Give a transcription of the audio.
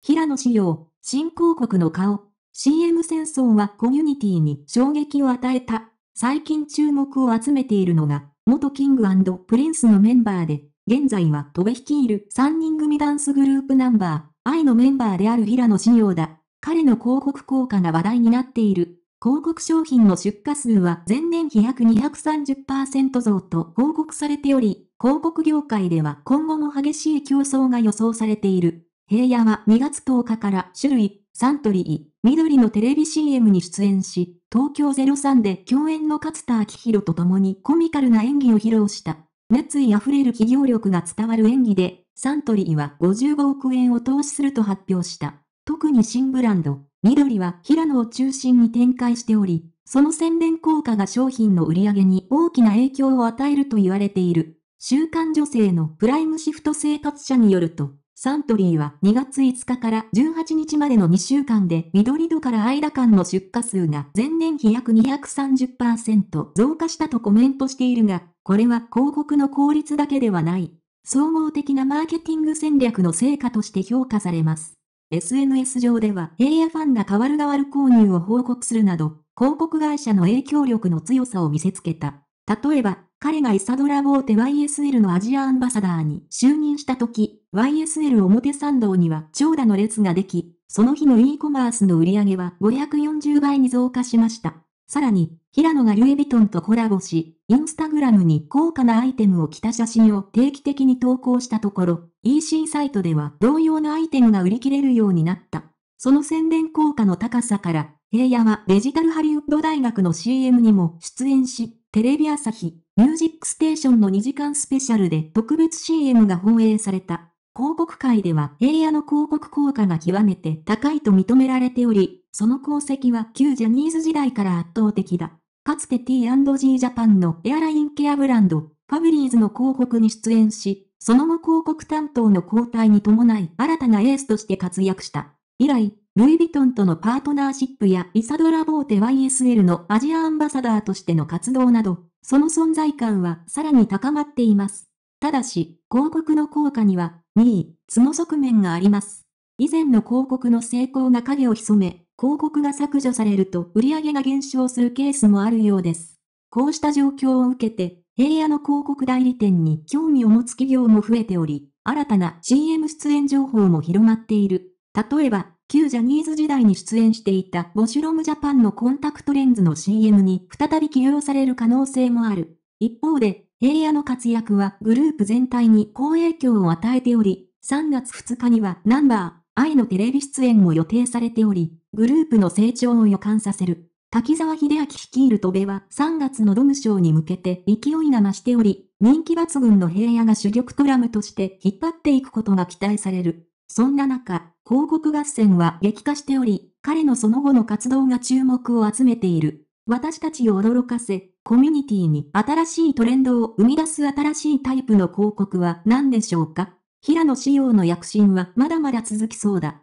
平野仕様新興国の顔。CM 戦争はコミュニティに衝撃を与えた。最近注目を集めているのが、元キングプリンスのメンバーで、現在は戸部率いる3人組ダンスグループナンバー、愛のメンバーである平野仕様だ。彼の広告効果が話題になっている。広告商品の出荷数は前年比約230%増と報告されており、広告業界では今後も激しい競争が予想されている。平野は2月10日から種類、サントリー、緑のテレビ CM に出演し、東京03で共演の勝田明宏と共にコミカルな演技を披露した。熱意あふれる企業力が伝わる演技で、サントリーは55億円を投資すると発表した。特に新ブランド、緑は平野を中心に展開しており、その宣伝効果が商品の売り上げに大きな影響を与えると言われている。週刊女性のプライムシフト生活者によると、サントリーは2月5日から18日までの2週間で緑戸から間間の出荷数が前年比約230%増加したとコメントしているが、これは広告の効率だけではない。総合的なマーケティング戦略の成果として評価されます。SNS 上では平野ファンが変わる変わる購入を報告するなど、広告会社の影響力の強さを見せつけた。例えば、彼がイサドラ・ボーテ YSL のアジアアンバサダーに就任した時、YSL 表参道には長蛇の列ができ、その日の e コマースの売り上げは540倍に増加しました。さらに、平野がルイ・ヴィトンとコラボし、インスタグラムに高価なアイテムを着た写真を定期的に投稿したところ、EC サイトでは同様のアイテムが売り切れるようになった。その宣伝効果の高さから、平野はデジタルハリウッド大学の CM にも出演し、テレビ朝日、ミュージックステーションの2時間スペシャルで特別 CM が放映された。広告界では平野の広告効果が極めて高いと認められており、その功績は旧ジャニーズ時代から圧倒的だ。かつて T&G ジャパンのエアラインケアブランド、ファブリーズの広告に出演し、その後広告担当の交代に伴い新たなエースとして活躍した。以来、ルイ・ヴィトンとのパートナーシップやイサドラ・ボーテ YSL のアジアアンバサダーとしての活動など、その存在感はさらに高まっています。ただし、広告の効果には、2位、その側面があります。以前の広告の成功が影を潜め、広告が削除されると売上が減少するケースもあるようです。こうした状況を受けて、平野の広告代理店に興味を持つ企業も増えており、新たな CM 出演情報も広まっている。例えば、旧ジャニーズ時代に出演していたボシュロムジャパンのコンタクトレンズの CM に再び起用される可能性もある。一方で、平野の活躍はグループ全体に好影響を与えており、3月2日にはナンバー、愛のテレビ出演も予定されており、グループの成長を予感させる。滝沢秀明率いる戸部は3月のドム賞に向けて勢いが増しており、人気抜群の平野が主力トラムとして引っ張っていくことが期待される。そんな中、広告合戦は激化しており、彼のその後の活動が注目を集めている。私たちを驚かせ、コミュニティに新しいトレンドを生み出す新しいタイプの広告は何でしょうか平野仕様の躍進はまだまだ続きそうだ。